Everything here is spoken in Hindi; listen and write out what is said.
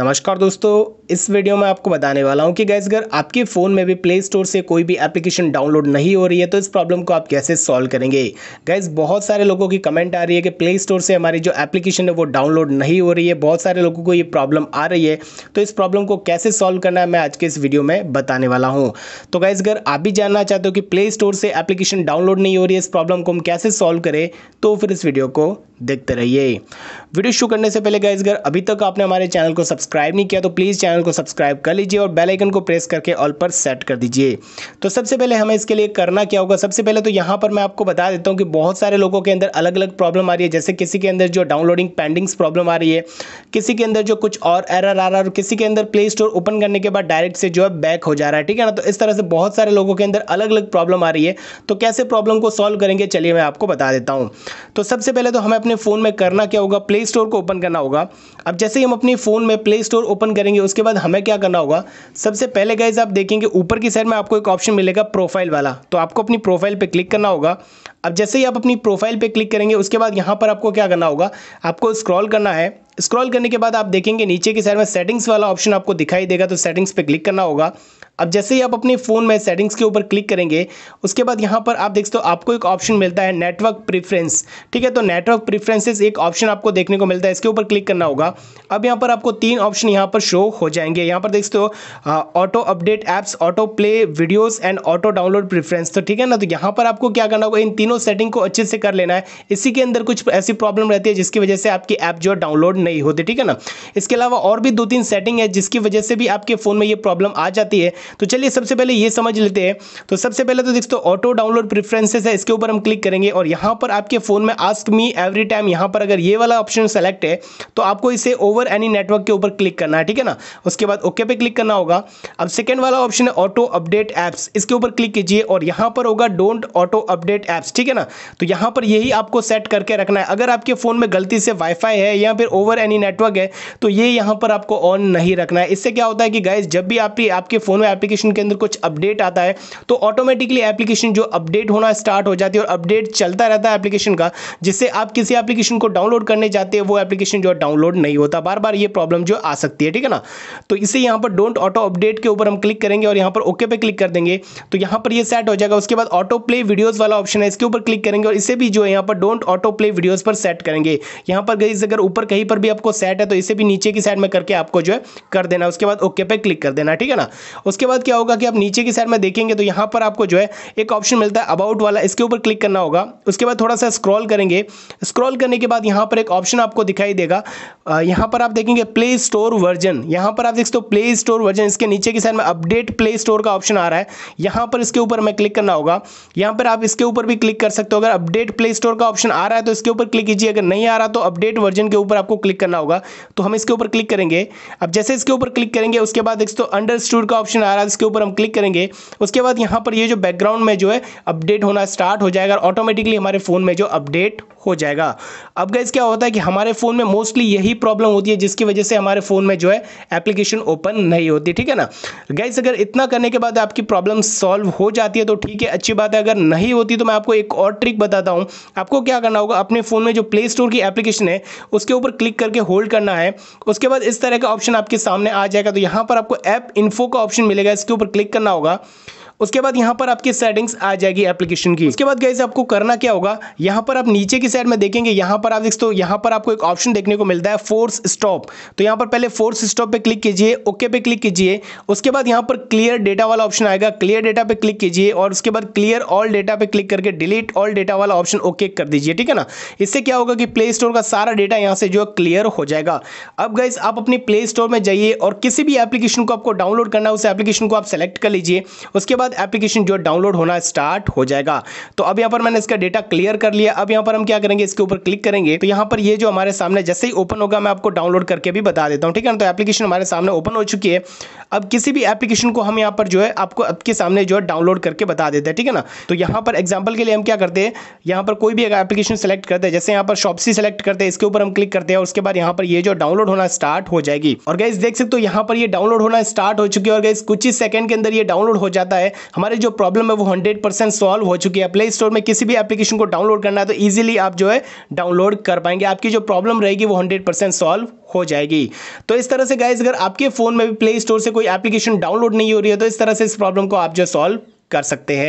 नमस्कार दोस्तों इस वीडियो में आपको बताने वाला हूं कि गैस अगर आपके फ़ोन में भी प्ले स्टोर से कोई भी एप्लीकेशन डाउनलोड नहीं हो रही है तो इस प्रॉब्लम को आप कैसे सॉल्व करेंगे गैस बहुत सारे लोगों की कमेंट आ रही है कि प्ले स्टोर से हमारी जो एप्लीकेशन है वो डाउनलोड नहीं हो रही है बहुत सारे लोगों को ये प्रॉब्लम आ रही है तो इस प्रॉब्लम को कैसे सॉल्व करना है मैं आज के इस वीडियो में बताने वाला हूँ तो गैस अगर आप भी जानना चाहते हो कि प्ले स्टोर से एप्लीकेशन डाउनलोड नहीं हो रही है इस प्रॉब्लम को हम कैसे सॉल्व करें तो फिर इस वीडियो को देखते रहिए वीडियो शुरू करने से पहले गैस अगर अभी तक आपने हमारे चैनल को सब्सक्राइब सब्सक्राइब नहीं किया तो प्लीज़ चैनल को सब्सक्राइब कर लीजिए और बेल आइकन को प्रेस करके ऑल पर सेट कर दीजिए तो सबसे पहले हमें इसके लिए करना क्या होगा सबसे पहले तो यहाँ पर मैं आपको बता देता हूँ कि बहुत सारे लोगों के अंदर अलग अलग प्रॉब्लम आ रही है जैसे किसी के अंदर जो डाउनलोडिंग पेंडिंग्स प्रॉब्लम आ रही है किसी के अंदर जो कुछ और एरर आ रहा है और किसी के अंदर प्ले स्टोर ओपन करने के बाद डायरेक्ट से जो है बैक हो जा रहा है ठीक है ना तो इस तरह से बहुत सारे लोगों के अंदर अलग अलग प्रॉब्लम आ रही है तो कैसे प्रॉब्लम को सॉल्व करेंगे चलिए मैं आपको बता देता हूँ तो सबसे पहले तो हमें अपने फ़ोन में करना क्या होगा प्ले स्टोर को ओपन करना होगा अब जैसे ही हम अपने फ़ोन में प्ले स्टोर ओपन करेंगे उसके बाद हमें क्या करना होगा सबसे पहले गाइज आप देखेंगे ऊपर की साइड में आपको एक ऑप्शन मिलेगा प्रोफाइल वाला तो आपको अपनी प्रोफाइल पर क्लिक करना होगा अब जैसे ही आप अपनी प्रोफाइल पर क्लिक करेंगे उसके बाद यहाँ पर आपको क्या करना होगा आपको स्क्रॉल करना है स्क्रॉल करने के बाद आप देखेंगे नीचे की साइड में सेटिंग्स वाला ऑप्शन आपको दिखाई देगा तो सेटिंग्स पर क्लिक करना होगा अब जैसे ही आप अपने फ़ोन में सेटिंग्स के ऊपर क्लिक करेंगे उसके बाद यहाँ पर आप देखते हो आपको एक ऑप्शन मिलता है नेटवर्क प्रीफ्रेंस ठीक है तो नेटवर्क प्रेफरेंसेस एक ऑप्शन आपको देखने को मिलता है इसके ऊपर क्लिक करना होगा अब यहाँ पर आपको तीन ऑप्शन यहाँ पर शो हो जाएंगे यहाँ पर देखते हो auto update apps auto play videos and auto download preference तो ठीक है ना तो यहाँ पर आपको क्या करना होगा इन तीनों सेटिंग को अच्छे से कर लेना है इसी के अंदर कुछ ऐसी प्रॉब्लम रहती है जिसकी वजह से आपकी ऐप जो है डाउनलोड नहीं होती ठीक है ना इसके अलावा और भी दो तीन सेटिंग है जिसकी वजह से भी आपके फ़ोन में ये प्रॉब्लम आ जाती है तो चलिए सबसे पहले ये समझ लेते हैं तो सबसे पहले तो दोस्तों ऑटो डाउनलोड प्रिफ्रेंसेस है इसके ऊपर हम क्लिक करेंगे और यहाँ पर आपके फ़ोन में आस्क मी एवरी टाइम यहाँ पर अगर ये वाला ऑप्शन सेलेक्ट है तो आपको इसे ओवर एनी नेटवर्क के ऊपर क्लिक करना है ठीक है ना उसके बाद ओके पे क्लिक करना होगा अब सेकेंड वाला ऑप्शन है ऑटो अपडेट ऐप्स इसके ऊपर क्लिक कीजिए और यहाँ पर होगा डोंट ऑटो अपडेट ऐप्स ठीक है ना तो यहाँ पर यही आपको सेट करके रखना है अगर आपके फ़ोन में गलती से वाईफाई है या फिर ओवर एनी नेटवर्क है तो ये यहाँ पर आपको ऑन नहीं रखना है इससे क्या होता है कि गाइज जब भी आपकी आपके फ़ोन में एप्लीकेशन के अंदर कुछ अपडेट आता है तो ऑटोमेटिकली एप्लीकेशन जो अपडेट होना स्टार्ट हो जाती है और अपडेट चलता रहता है एप्लीकेशन का जिससे आप किसी एप्लीकेशन को डाउनलोड करने जाते हैं वो एप्लीकेशन जो डाउनलोड नहीं होता बार बार ये प्रॉब्लम जो आ सकती है ठीक है ना तो इसे यहाँ पर डोंट ऑटो अपडेट के ऊपर हम क्लिक करेंगे और यहाँ पर ओके पे क्लिक कर देंगे तो यहाँ पर ये सेट हो जाएगा उसके बाद ऑटो प्ले वीडियोज़ वाला ऑप्शन है इसके ऊपर क्लिक करेंगे और इसे भी जो है यहाँ पर डोंट ऑटो प्ले वीडियोज़ पर सेट करेंगे यहाँ पर गई अगर ऊपर कहीं पर भी आपको सेट है तो इसे भी नीचे की साइड में करके आपको जो है कर देना उसके बाद ओके पे क्लिक कर देना ठीक है ना उसके बाद क्या होगा कि आप नीचे की साइड में देखेंगे तो यहाँ पर आपको जो है एक ऑप्शन मिलता है अबाउट वाला इसके ऊपर क्लिक करना होगा उसके बाद थोड़ा सा स्क्रॉल करेंगे स्क्रॉल करने के बाद यहाँ पर एक ऑप्शन आपको दिखाई देगा यहाँ पर आप देखेंगे प्ले स्टोर वर्जन यहाँ पर आप देख सकते हो प्ले स्टोर वर्जन इसके नीचे की साइड में अपडेट प्ले स्टोर का ऑप्शन आ रहा है यहाँ पर इसके ऊपर हमें क्लिक करना होगा यहाँ पर आप इसके ऊपर भी क्लिक कर सकते हो अगर अपडेट प्ले स्टोर का ऑप्शन आ रहा है तो इसके ऊपर क्लिक कीजिए अगर नहीं आ रहा तो अपडेट वर्जन के ऊपर आपको क्लिक करना होगा तो हम इसके ऊपर क्लिक करेंगे अब जैसे इसके ऊपर क्लिक करेंगे उसके बाद देख सकते हो अंडरस्टूड का ऑप्शन आ रहा है रहा है इसके ऊपर हम क्लिक करेंगे उसके बाद यहाँ पर ये जो बैकग्राउंड में जो है अपडेट होना स्टार्ट हो जाएगा ऑटोमेटिकली हमारे फ़ोन में जो अपडेट हो जाएगा अब गैस क्या होता है कि हमारे फ़ोन में मोस्टली यही प्रॉब्लम होती है जिसकी वजह से हमारे फ़ोन में जो है एप्लीकेशन ओपन नहीं होती ठीक है ना गैस अगर इतना करने के बाद आपकी प्रॉब्लम सॉल्व हो जाती है तो ठीक है अच्छी बात है अगर नहीं होती तो मैं आपको एक और ट्रिक बताता हूँ आपको क्या करना होगा अपने फ़ोन में जो प्ले स्टोर की एप्लीकेशन है उसके ऊपर क्लिक करके होल्ड करना है उसके बाद इस तरह का ऑप्शन आपके सामने आ जाएगा तो यहाँ पर आपको ऐप इन्फो का ऑप्शन मिलेगा इसके ऊपर क्लिक करना होगा उसके बाद यहाँ पर आपकी सेटिंग्स आ जाएगी एप्लीकेशन की उसके बाद गाइज आपको करना क्या होगा यहाँ पर आप नीचे की साइड में देखेंगे यहाँ पर आप देखते हो यहाँ पर आपको एक ऑप्शन देखने को मिलता है फोर्स स्टॉप तो यहाँ पर पहले फोर्स स्टॉप पे क्लिक कीजिए ओके पे क्लिक कीजिए उसके बाद यहाँ पर क्लियर डेटा वाला ऑप्शन आएगा क्लियर डेटा पे क्लिक कीजिए और उसके बाद क्लियर ऑल डेटा पे क्लिक करके डिलीट ऑल डेटा वाला ऑप्शन ओके कर दीजिए ठीक है ना इससे क्या होगा कि प्ले स्टोर का सारा डेटा यहाँ से जो है क्लियर हो जाएगा अब गाइज आप अपनी प्ले स्टोर में जाइए और किसी भी एप्लीकेशन को आपको डाउनलोड करना है उस एप्लीकेशन को आप सेलेक्ट कर लीजिए उसके बाद बाद एप्लीकेशन जो डाउनलोड होना स्टार्ट हो जाएगा तो अब यहाँ पर मैंने इसका डेटा क्लियर कर लिया अब यहाँ पर हम क्या करेंगे इसके ऊपर क्लिक करेंगे तो यहाँ पर ये जो हमारे सामने जैसे ही ओपन होगा मैं आपको डाउनलोड करके भी बता देता हूँ ठीक है ना तो एप्लीकेशन हमारे सामने ओपन हो चुकी है अब किसी भी एप्लीकेशन को हम यहाँ पर जो है आपको आपके सामने जो है डाउनलोड करके बता देते हैं ठीक है ना तो यहाँ पर एग्जाम्पल के लिए हम क्या करते हैं यहाँ पर कोई भी अगर एप्लीकेशन सेलेक्ट करते हैं जैसे यहाँ पर शॉपसी सेलेक्ट करते हैं इसके ऊपर हम क्लिक करते हैं उसके बाद यहाँ पर ये जो डाउनलोड होना स्टार्ट हो जाएगी और गैस देख सकते हो यहाँ पर ये डाउनलोड होना स्टार्ट हो चुकी है और गैस कुछ ही सेकंड के अंदर ये डाउनलोड हो जाता है हमारी जो प्रॉब्लम है वो हंड्रेड परसेंट सॉल्व हो चुकी है प्ले स्टोर में किसी भी एप्लीकेशन को डाउनलोड करना है तो ईजिली आप जो है डाउनलोड कर पाएंगे आपकी जो प्रॉब्लम रहेगी वो हंड्रेड परसेंट सॉल्व हो जाएगी तो इस तरह से गाइज अगर आपके फ़ोन में भी प्ले स्टोर से कोई एप्लीकेशन डाउनलोड नहीं हो रही है तो इस तरह से इस प्रॉब्लम को आप जो सॉल्व कर सकते हैं